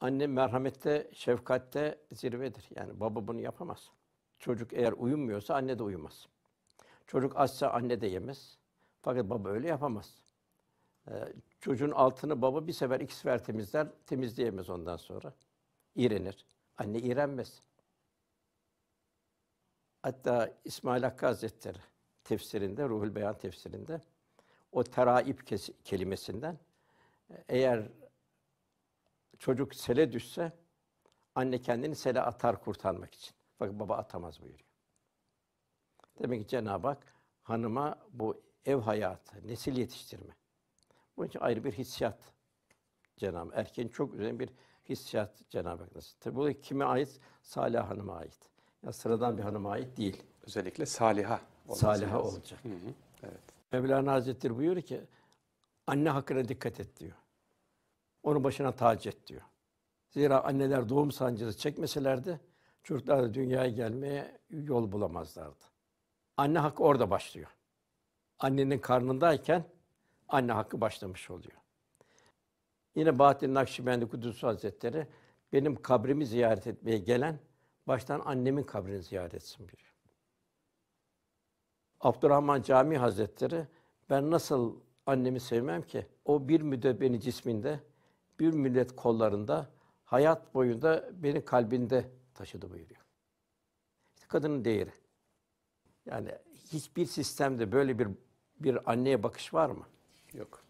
anne merhamette, şefkatte zirvedir. Yani baba bunu yapamaz. Çocuk eğer uyumuyorsa anne de uyumaz. Çocuk açsa anne de yemez. Fakat baba öyle yapamaz. Ee, çocuğun altını baba bir sefer, iki sefer temizler, temizleyemez ondan sonra. İğrenir. Anne iğrenmez. Hatta İsmail Hakkı Hazretleri tefsirinde, Ruhul Beyan tefsirinde o teraip kelimesinden e, eğer çocuk sele düşse anne kendini sele atar kurtarmak için. Fakat baba atamaz buyuruyor. Demek ki Cenab-ı Hak hanıma bu ev hayatı, nesil yetiştirme. Bunun için ayrı bir hissiyat Cenab-ı Hak. Erkeğin çok üzerine bir hissiyat Cenab-ı Hak nasıl? Tabi bu da kime ait? Salih Hanım'a ait. Yani sıradan bir hanıma ait değil. Özellikle Saliha. Saliha lazım. olacak. Hı hı. Evet. Mevlana Hazretleri buyuruyor ki anne hakkına dikkat et diyor onun başına tac et diyor. Zira anneler doğum sancısı çekmeselerdi çocuklar da dünyaya gelmeye yol bulamazlardı. Anne hakkı orada başlıyor. Annenin karnındayken anne hakkı başlamış oluyor. Yine Bahattin Nakşibendi Kudüs Hazretleri benim kabrimi ziyaret etmeye gelen baştan annemin kabrini ziyaret etsin diyor. Abdurrahman Cami Hazretleri ben nasıl annemi sevmem ki? O bir müddet beni cisminde bir millet kollarında hayat boyunda beni kalbinde taşıdı buyuruyor. İşte kadının değeri. Yani hiçbir sistemde böyle bir bir anneye bakış var mı? Yok.